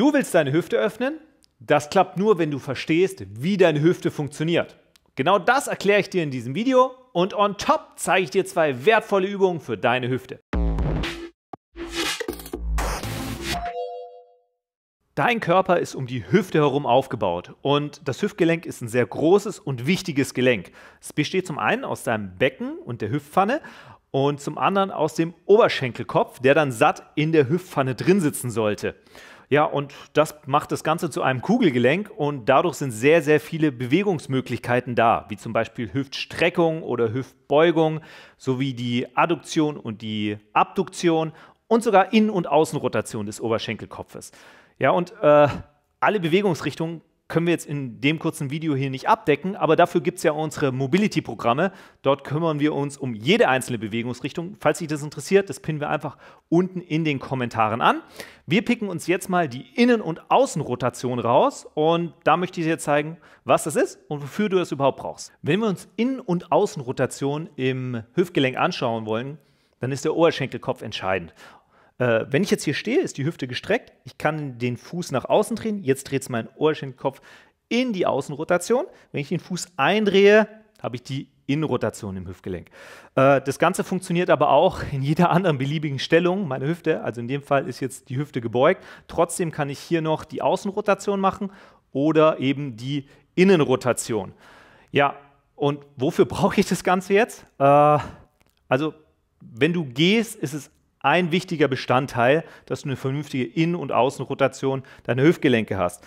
Du willst deine Hüfte öffnen. Das klappt nur, wenn du verstehst, wie deine Hüfte funktioniert. Genau das erkläre ich dir in diesem Video und on top zeige ich dir zwei wertvolle Übungen für deine Hüfte. Dein Körper ist um die Hüfte herum aufgebaut und das Hüftgelenk ist ein sehr großes und wichtiges Gelenk. Es besteht zum einen aus deinem Becken und der Hüftpfanne und zum anderen aus dem Oberschenkelkopf, der dann satt in der Hüftpfanne drin sitzen sollte. Ja, und das macht das Ganze zu einem Kugelgelenk und dadurch sind sehr, sehr viele Bewegungsmöglichkeiten da, wie zum Beispiel Hüftstreckung oder Hüftbeugung sowie die Adduktion und die Abduktion und sogar In- und Außenrotation des Oberschenkelkopfes. Ja, und äh, alle Bewegungsrichtungen können wir jetzt in dem kurzen Video hier nicht abdecken, aber dafür gibt es ja unsere Mobility-Programme. Dort kümmern wir uns um jede einzelne Bewegungsrichtung. Falls sich das interessiert, das pinnen wir einfach unten in den Kommentaren an. Wir picken uns jetzt mal die Innen- und Außenrotation raus und da möchte ich dir zeigen, was das ist und wofür du das überhaupt brauchst. Wenn wir uns Innen- und Außenrotation im Hüftgelenk anschauen wollen, dann ist der Oberschenkelkopf entscheidend äh, wenn ich jetzt hier stehe, ist die Hüfte gestreckt, ich kann den Fuß nach außen drehen, jetzt dreht es mein Oberschenkelkopf in die Außenrotation. Wenn ich den Fuß eindrehe, habe ich die Innenrotation im Hüftgelenk. Äh, das Ganze funktioniert aber auch in jeder anderen beliebigen Stellung, meine Hüfte, also in dem Fall ist jetzt die Hüfte gebeugt. Trotzdem kann ich hier noch die Außenrotation machen oder eben die Innenrotation. Ja, und wofür brauche ich das Ganze jetzt? Äh, also, wenn du gehst, ist es ein wichtiger Bestandteil, dass du eine vernünftige Innen- und Außenrotation deiner Hüftgelenke hast.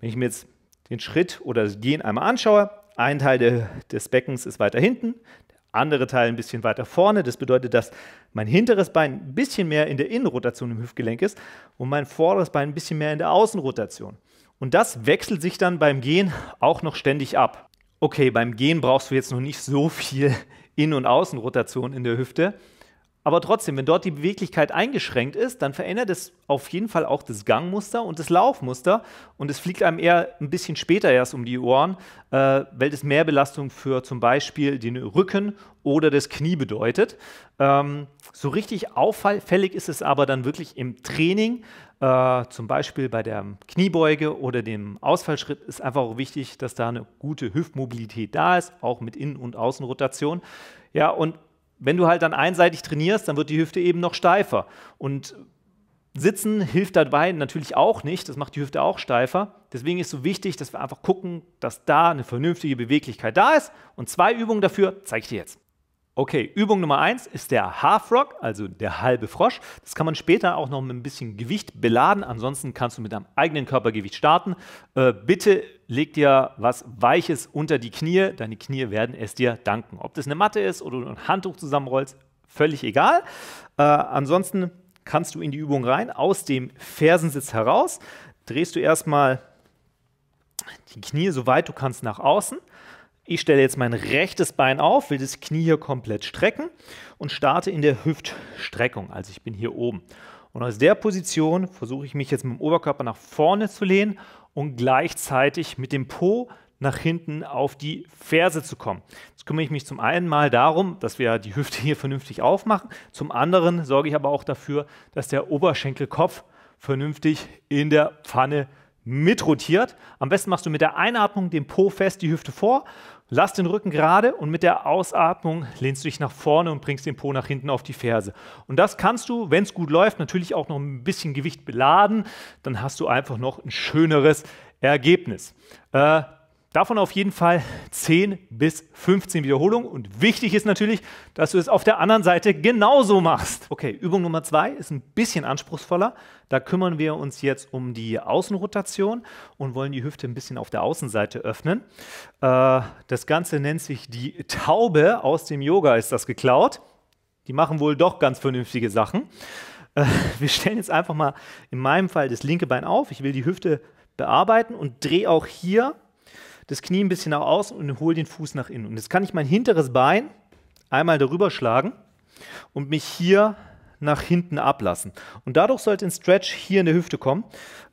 Wenn ich mir jetzt den Schritt oder das Gehen einmal anschaue, ein Teil de, des Beckens ist weiter hinten, der andere Teil ein bisschen weiter vorne. Das bedeutet, dass mein hinteres Bein ein bisschen mehr in der Innenrotation im Hüftgelenk ist und mein vorderes Bein ein bisschen mehr in der Außenrotation. Und das wechselt sich dann beim Gehen auch noch ständig ab. Okay, beim Gehen brauchst du jetzt noch nicht so viel Innen- und Außenrotation in der Hüfte. Aber trotzdem, wenn dort die Beweglichkeit eingeschränkt ist, dann verändert es auf jeden Fall auch das Gangmuster und das Laufmuster. Und es fliegt einem eher ein bisschen später erst um die Ohren, äh, weil es mehr Belastung für zum Beispiel den Rücken oder das Knie bedeutet. Ähm, so richtig auffällig ist es aber dann wirklich im Training. Äh, zum Beispiel bei der Kniebeuge oder dem Ausfallschritt ist einfach auch wichtig, dass da eine gute Hüftmobilität da ist, auch mit Innen- und Außenrotation. Ja, und wenn du halt dann einseitig trainierst, dann wird die Hüfte eben noch steifer. Und Sitzen hilft dabei natürlich auch nicht, das macht die Hüfte auch steifer. Deswegen ist es so wichtig, dass wir einfach gucken, dass da eine vernünftige Beweglichkeit da ist. Und zwei Übungen dafür zeige ich dir jetzt. Okay, Übung Nummer 1 ist der Half Rock, also der halbe Frosch. Das kann man später auch noch mit ein bisschen Gewicht beladen. Ansonsten kannst du mit deinem eigenen Körpergewicht starten. Äh, bitte leg dir was Weiches unter die Knie. Deine Knie werden es dir danken. Ob das eine Matte ist oder du ein Handtuch zusammenrollst, völlig egal. Äh, ansonsten kannst du in die Übung rein, aus dem Fersensitz heraus. Drehst du erstmal die Knie so weit du kannst nach außen. Ich stelle jetzt mein rechtes Bein auf, will das Knie hier komplett strecken und starte in der Hüftstreckung. Also ich bin hier oben. Und aus der Position versuche ich mich jetzt mit dem Oberkörper nach vorne zu lehnen und gleichzeitig mit dem Po nach hinten auf die Ferse zu kommen. Jetzt kümmere ich mich zum einen mal darum, dass wir die Hüfte hier vernünftig aufmachen. Zum anderen sorge ich aber auch dafür, dass der Oberschenkelkopf vernünftig in der Pfanne mitrotiert. Am besten machst du mit der Einatmung den Po fest, die Hüfte vor Lass den Rücken gerade und mit der Ausatmung lehnst du dich nach vorne und bringst den Po nach hinten auf die Ferse. Und das kannst du, wenn es gut läuft, natürlich auch noch ein bisschen Gewicht beladen. Dann hast du einfach noch ein schöneres Ergebnis. Äh, Davon auf jeden Fall 10 bis 15 Wiederholungen. Und wichtig ist natürlich, dass du es auf der anderen Seite genauso machst. Okay, Übung Nummer 2 ist ein bisschen anspruchsvoller. Da kümmern wir uns jetzt um die Außenrotation und wollen die Hüfte ein bisschen auf der Außenseite öffnen. Äh, das Ganze nennt sich die Taube. Aus dem Yoga ist das geklaut. Die machen wohl doch ganz vernünftige Sachen. Äh, wir stellen jetzt einfach mal in meinem Fall das linke Bein auf. Ich will die Hüfte bearbeiten und drehe auch hier das Knie ein bisschen nach außen und hole den Fuß nach innen. Und jetzt kann ich mein hinteres Bein einmal darüber schlagen und mich hier nach hinten ablassen. Und dadurch sollte ein Stretch hier in der Hüfte kommen.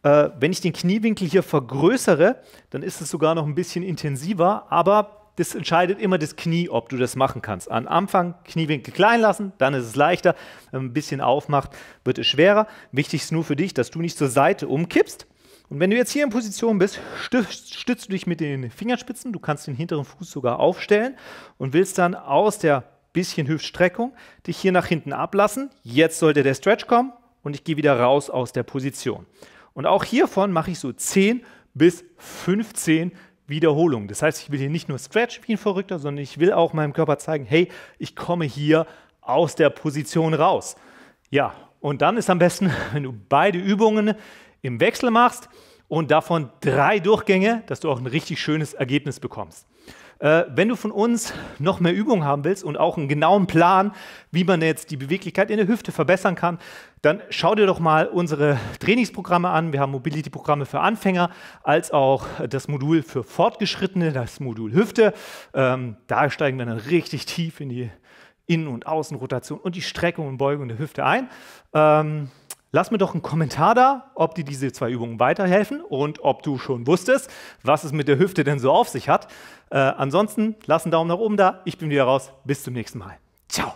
Äh, wenn ich den Kniewinkel hier vergrößere, dann ist es sogar noch ein bisschen intensiver, aber das entscheidet immer das Knie, ob du das machen kannst. Am Anfang Kniewinkel klein lassen, dann ist es leichter. Wenn man ein bisschen aufmacht, wird es schwerer. Wichtig ist nur für dich, dass du nicht zur Seite umkippst, und wenn du jetzt hier in Position bist, stützt du dich mit den Fingerspitzen. Du kannst den hinteren Fuß sogar aufstellen und willst dann aus der bisschen Hüftstreckung dich hier nach hinten ablassen. Jetzt sollte der Stretch kommen und ich gehe wieder raus aus der Position. Und auch hiervon mache ich so 10 bis 15 Wiederholungen. Das heißt, ich will hier nicht nur Stretch wie ein Verrückter, sondern ich will auch meinem Körper zeigen, hey, ich komme hier aus der Position raus. Ja, und dann ist am besten, wenn du beide Übungen im Wechsel machst und davon drei Durchgänge, dass du auch ein richtig schönes Ergebnis bekommst. Äh, wenn du von uns noch mehr Übung haben willst und auch einen genauen Plan, wie man jetzt die Beweglichkeit in der Hüfte verbessern kann, dann schau dir doch mal unsere Trainingsprogramme an. Wir haben Mobility-Programme für Anfänger, als auch das Modul für Fortgeschrittene, das Modul Hüfte. Ähm, da steigen wir dann richtig tief in die Innen- und Außenrotation und die Streckung und Beugung der Hüfte ein. Ähm, Lass mir doch einen Kommentar da, ob dir diese zwei Übungen weiterhelfen und ob du schon wusstest, was es mit der Hüfte denn so auf sich hat. Äh, ansonsten lass einen Daumen nach oben da. Ich bin wieder raus. Bis zum nächsten Mal. Ciao.